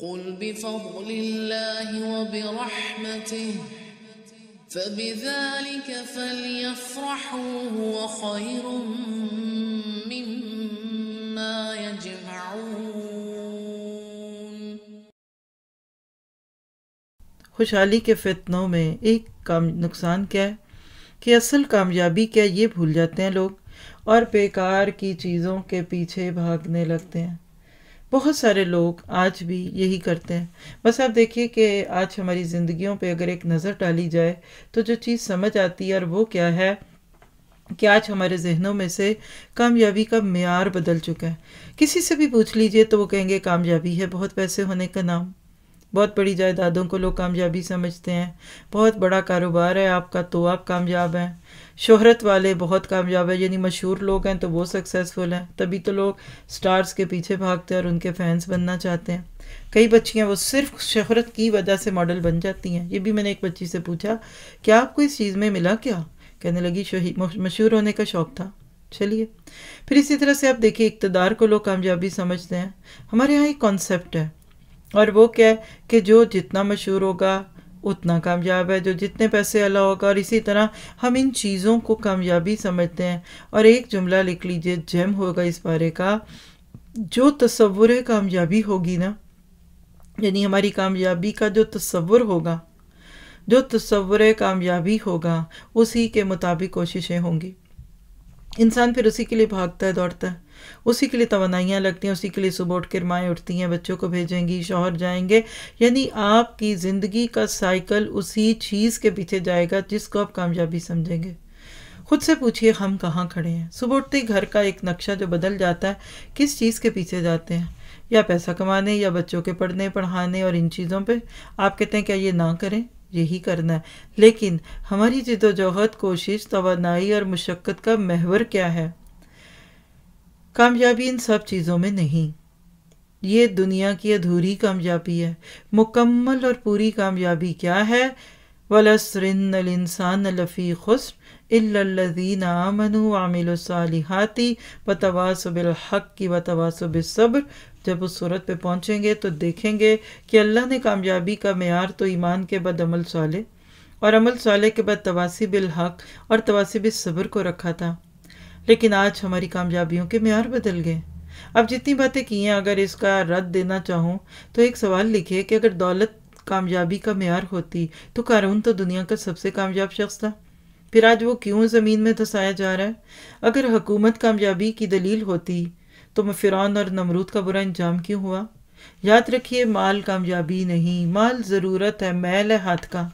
قل بفضل الله وبرحمته فبذلك فليفرحوا هو خير مما يجمعون खुशहाली के फितनों में एक काम नुकसान क्या है कि असल कामयाबी क्या ये भूल जाते हैं लोग और बेकार की चीज़ों के पीछे भागने लगते हैं बहुत सारे लोग आज भी यही करते हैं बस आप देखिए कि आज हमारी ज़िंदगियों पे अगर एक नज़र डाली जाए तो जो चीज़ समझ आती है और वो क्या है कि आज हमारे जहनों में से कामयाबी का मैार बदल चुका है किसी से भी पूछ लीजिए तो वो कहेंगे कामयाबी है बहुत पैसे होने का नाम बहुत बड़ी जायदादों को लोग कामयाबी समझते हैं बहुत बड़ा कारोबार है आपका तो आप कामयाब हैं शोहरत वाले बहुत कामयाब है यानी मशहूर लोग हैं तो वो सक्सेसफुल हैं तभी तो लोग स्टार्स के पीछे भागते हैं और उनके फैंस बनना चाहते हैं कई बच्चियाँ वो सिर्फ शोहरत की वजह से मॉडल बन जाती हैं ये भी मैंने एक बच्ची से पूछा क्या आपको इस चीज़ में मिला क्या कहने लगी मशहूर होने का शौक़ था चलिए फिर इसी तरह से आप देखिए इकतदार को लोग कामयाबी समझते हैं हमारे यहाँ एक कॉन्सेप्ट है और वो क्या है कि जो जितना मशहूर होगा उतना कामयाब है जो जितने पैसे अला होगा और इसी तरह हम इन चीज़ों को कामयाबी समझते हैं और एक जुमला लिख लीजिए जम होगा इस बारे का जो तस्वुर कामयाबी होगी ना यानी हमारी कामयाबी का जो तस्वुर होगा जो तस्वुर कामयाबी होगा उसी के मुताबिक कोशिशें होंगी इंसान फिर उसी के लिए भागता है दौड़ता है उसी के लिए तोनाइयाँ लगती हैं उसी के लिए सुबह उठ कर माएँ उठती हैं बच्चों को भेजेंगी शोहर जाएंगे यानी आपकी ज़िंदगी का साइकिल उसी चीज़ के पीछे जाएगा जिसको आप कामयाबी समझेंगे खुद से पूछिए हम कहाँ खड़े हैं सुबह उठते ही घर का एक नक्शा जो बदल जाता है किस चीज़ के पीछे जाते हैं या पैसा कमाने या बच्चों के पढ़ने पढ़ाने और इन चीज़ों पर आप कहते हैं क्या ये ना करें यही करना है लेकिन हमारी जिदोजहद कोशिश तोानाई और मशक्क़त का महवर क्या है कामयाबी इन सब चीज़ों में नहीं ये दुनिया की अधूरी कामयाबी है मुकम्मल और पूरी कामयाबी क्या है वलसरिनसान लफ़ी खुस इल्लल्लज़ीन आमनु आमिलसालिहाती बतवासबिलहक़ की बतवासब्र जब उस सूरत पे पहुँचेंगे तो देखेंगे कि अल्लाह ने कामयाबी का मैार तो ईमान के बाद अमल साले और अमल साले के बाद तवासी बिलहक़ और तवासी बिसब्र को रखा था लेकिन आज हमारी कामयाबियों के मैार बदल गए अब जितनी बातें की हैं अगर इसका रद्द देना चाहूँ तो एक सवाल लिखे कि अगर दौलत कामयाबी का मैार होती तो कानून तो दुनिया का सबसे कामयाब शख्स था फिर आज वो क्यों ज़मीन में धसाया जा रहा है अगर हुकूमत कामयाबी की दलील होती तो मफ़िरन और नमरूद का बुरा इंजाम क्यों हुआ याद रखिए माल कामयाबी नहीं माल ज़रूरत है मैल है हाथ का